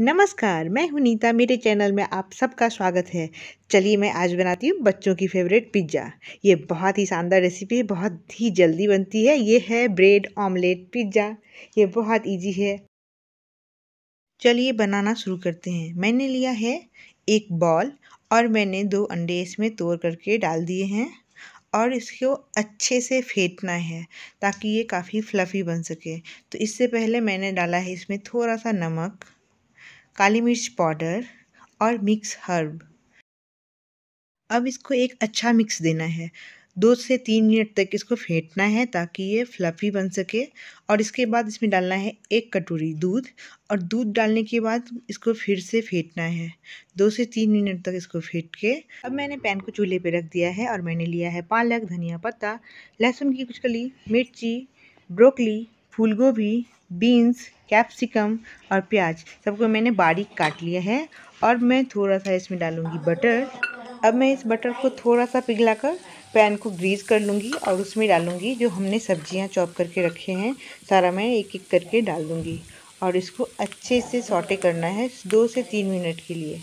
नमस्कार मैं हूं नीता मेरे चैनल में आप सबका स्वागत है चलिए मैं आज बनाती हूँ बच्चों की फेवरेट पिज्ज़ा ये बहुत ही शानदार रेसिपी है बहुत ही जल्दी बनती है ये है ब्रेड ऑमलेट पिज्ज़ा ये बहुत इजी है चलिए बनाना शुरू करते हैं मैंने लिया है एक बॉल और मैंने दो अंडे इसमें तोड़ करके डाल दिए हैं और इसको अच्छे से फेंटना है ताकि ये काफ़ी फ्लफ़ी बन सके तो इससे पहले मैंने डाला है इसमें थोड़ा सा नमक काली मिर्च पाउडर और मिक्स हर्ब अब इसको एक अच्छा मिक्स देना है दो से तीन मिनट तक इसको फेंटना है ताकि ये फ्लफ़ी बन सके और इसके बाद इसमें डालना है एक कटोरी दूध और दूध डालने के बाद इसको फिर से फेंटना है दो से तीन मिनट तक इसको फेंट के अब मैंने पैन को चूल्हे पे रख दिया है और मैंने लिया है पालक धनिया पत्ता लहसुन की कुछ कली मिर्ची ब्रोकली फूलगोभी बीन्स कैप्सिकम और प्याज सबको मैंने बारीक काट लिया है और मैं थोड़ा सा इसमें डालूँगी बटर अब मैं इस बटर को थोड़ा सा पिघलाकर पैन को ग्रीस कर लूँगी और उसमें डालूंगी जो हमने सब्जियाँ चॉप करके रखे हैं सारा मैं एक एक करके डाल दूँगी और इसको अच्छे से सॉटे करना है दो से तीन मिनट के लिए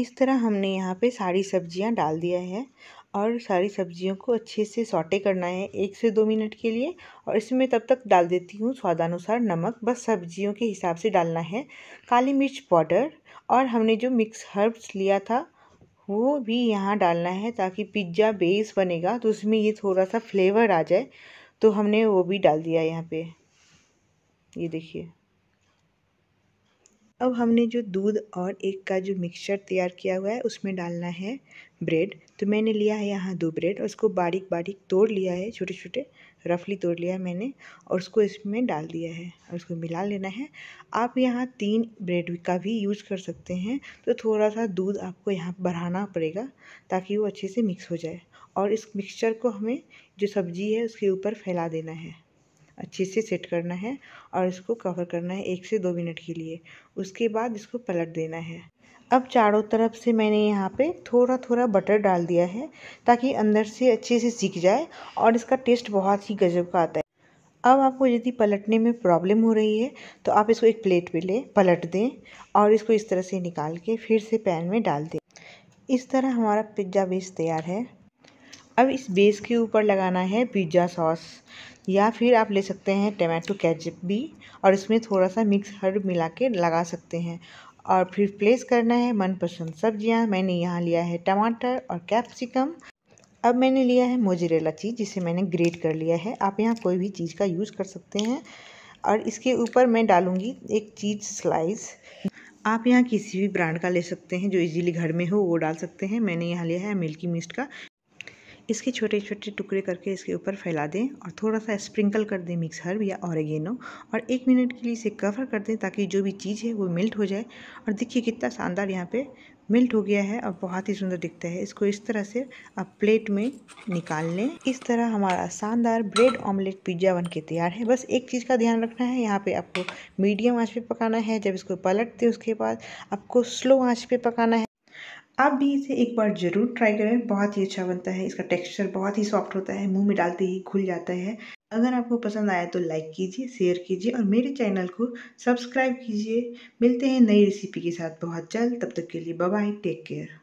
इस तरह हमने यहाँ पे सारी सब्जियाँ डाल दिया है और सारी सब्जियों को अच्छे से सॉटे करना है एक से दो मिनट के लिए और इसमें तब तक डाल देती हूँ स्वादानुसार नमक बस सब्जियों के हिसाब से डालना है काली मिर्च पाउडर और हमने जो मिक्स हर्ब्स लिया था वो भी यहाँ डालना है ताकि पिज्ज़ा बेस बनेगा तो उसमें ये थोड़ा सा फ्लेवर आ जाए तो हमने वो भी डाल दिया यहाँ पे ये देखिए अब हमने जो दूध और एक का जो मिक्सचर तैयार किया हुआ है उसमें डालना है ब्रेड तो मैंने लिया है यहाँ दो ब्रेड और उसको बारीक बारीक तोड़ लिया है छोटे छोटे रफली तोड़ लिया है मैंने और उसको इसमें डाल दिया है और उसको मिला लेना है आप यहाँ तीन ब्रेड का भी यूज़ कर सकते हैं तो थोड़ा सा दूध आपको यहाँ बढ़ाना पड़ेगा ताकि वो अच्छे से मिक्स हो जाए और इस मिक्सचर को हमें जो सब्ज़ी है उसके ऊपर फैला देना है अच्छे से सेट करना है और इसको कवर करना है एक से दो मिनट के लिए उसके बाद इसको पलट देना है अब चारों तरफ से मैंने यहाँ पे थोड़ा थोड़ा बटर डाल दिया है ताकि अंदर से अच्छे से सीख जाए और इसका टेस्ट बहुत ही गजब का आता है अब आपको यदि पलटने में प्रॉब्लम हो रही है तो आप इसको एक प्लेट पे ले पलट दें और इसको इस तरह से निकाल के फिर से पैन में डाल दें इस तरह हमारा पिज्ज़ा बेस तैयार है अब इस बेस के ऊपर लगाना है पिज़्ज़ा सॉस या फिर आप ले सकते हैं टमाटो केचप भी और इसमें थोड़ा सा मिक्स हर्ब मिला के लगा सकते हैं और फिर प्लेस करना है मनपसंद सब्जियां मैंने यहाँ लिया है टमाटर और कैप्सिकम अब मैंने लिया है मोजरेला चीज़ जिसे मैंने ग्रेट कर लिया है आप यहाँ कोई भी चीज़ का यूज़ कर सकते हैं और इसके ऊपर मैं डालूँगी एक चीज़ स्लाइस आप यहाँ किसी भी ब्रांड का ले सकते हैं जो इजीली घर में हो वो डाल सकते हैं मैंने यहाँ लिया है मिल्की मिस्ट का इसके छोटे छोटे टुकड़े करके इसके ऊपर फैला दें और थोड़ा सा स्प्रिंकल कर दें मिक्स हर्ब या औरगेनो और एक मिनट के लिए इसे कवर कर दें ताकि जो भी चीज़ है वो मेल्ट हो जाए और देखिए कितना शानदार यहाँ पे मेल्ट हो गया है और बहुत ही सुंदर दिखता है इसको इस तरह से आप प्लेट में निकाल लें इस तरह हमारा शानदार ब्रेड ऑमलेट पिज्ज़ा बन के तैयार है बस एक चीज़ का ध्यान रखना है यहाँ पे आपको मीडियम आंच पे पकाना है जब इसको पलटते उसके बाद आपको स्लो आंच पे पकाना है आप भी इसे एक बार ज़रूर ट्राई करें बहुत ही अच्छा बनता है इसका टेक्सचर बहुत ही सॉफ्ट होता है मुंह में डालते ही घुल जाता है अगर आपको पसंद आया तो लाइक कीजिए शेयर कीजिए और मेरे चैनल को सब्सक्राइब कीजिए मिलते हैं नई रेसिपी के साथ बहुत जल्द तब तक के लिए बाय टेक केयर